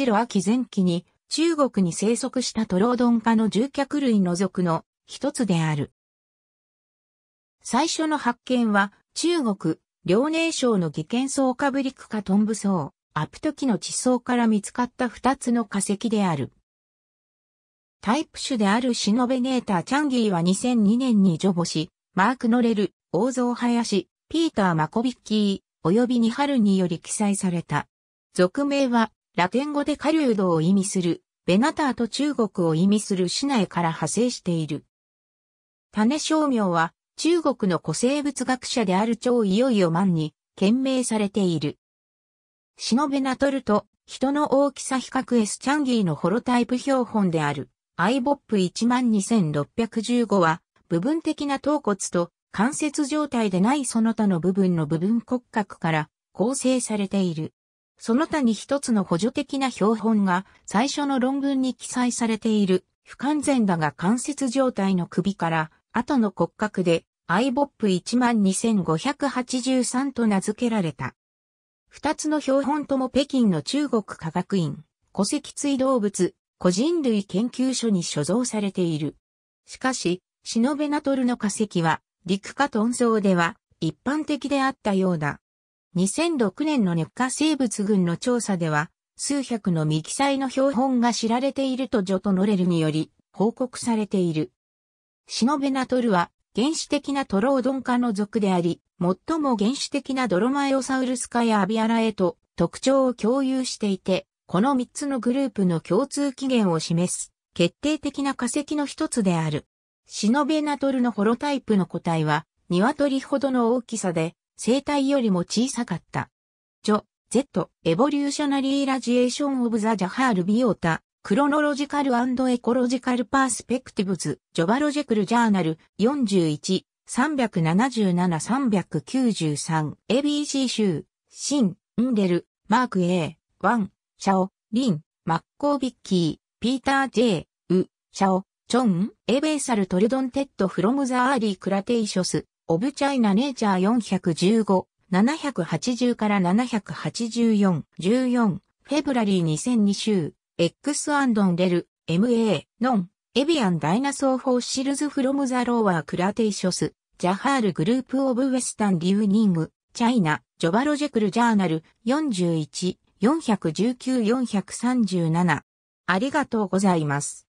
テロ秋前期に中国に生息したトロードン科の獣脚類の属の一つである。最初の発見は中国、遼寧省の技研層カブリクカトンブ層、アプトキの地層から見つかった二つの化石である。タイプ種であるシノベネーター・チャンギーは2002年に除母し、マーク・ノレル、大蔵林、ピーター・マコビッキー、及びニハルにより記載された。俗名は、ラテン語で狩人を意味する、ベナターと中国を意味する市内から派生している。種商名は、中国の古生物学者である張いよいよ万に、懸命されている。シノベナトルと、人の大きさ比較 S チャンギーのホロタイプ標本である、アイボップ1 2 6 1 5は、部分的な頭骨と関節状態でないその他の部分の部分骨格から構成されている。その他に一つの補助的な標本が最初の論文に記載されている不完全だが関節状態の首から後の骨格で IBOP12583 と名付けられた。二つの標本とも北京の中国科学院戸籍追動物個人類研究所に所蔵されている。しかし、シノベナトルの化石は陸化トンゾウでは一般的であったようだ。2006年の熱化生物群の調査では、数百の未記載の標本が知られているとジョトノレルにより報告されている。シノベナトルは原始的なトロオドン科の属であり、最も原始的なドロマエオサウルス科やアビアラへと特徴を共有していて、この3つのグループの共通起源を示す決定的な化石の一つである。シノベナトルのホロタイプの個体は、鶏ほどの大きさで、生体よりも小さかった。ジョ、Z、エボリューショナリー・ラジエーション・オブ・ザ・ジャハール・ビオータ、クロノロジカルエコロジカル・パースペクティブズ、ジョバロジェクル・ジャーナル、41、377-393、ABC 州、シン、ンデル、マーク A、ワン、シャオ、リン、マッコービッキー、ピーター・ J、ウ、シャオ、チョン、エベーサル・トルドン・テッド・フロム・ザ・アーリー・クラテイショス、オブチャイナネイチャー415、780から784、14、フェブラリー2002週、X& レル、MA、ノン、エビアンダイナソーフォーシルズフロムザローワークラテイショス、ジャハールグループオブウェスタンリューニング、チャイナ、ジョバロジェクルジャーナル41、419、437。ありがとうございます。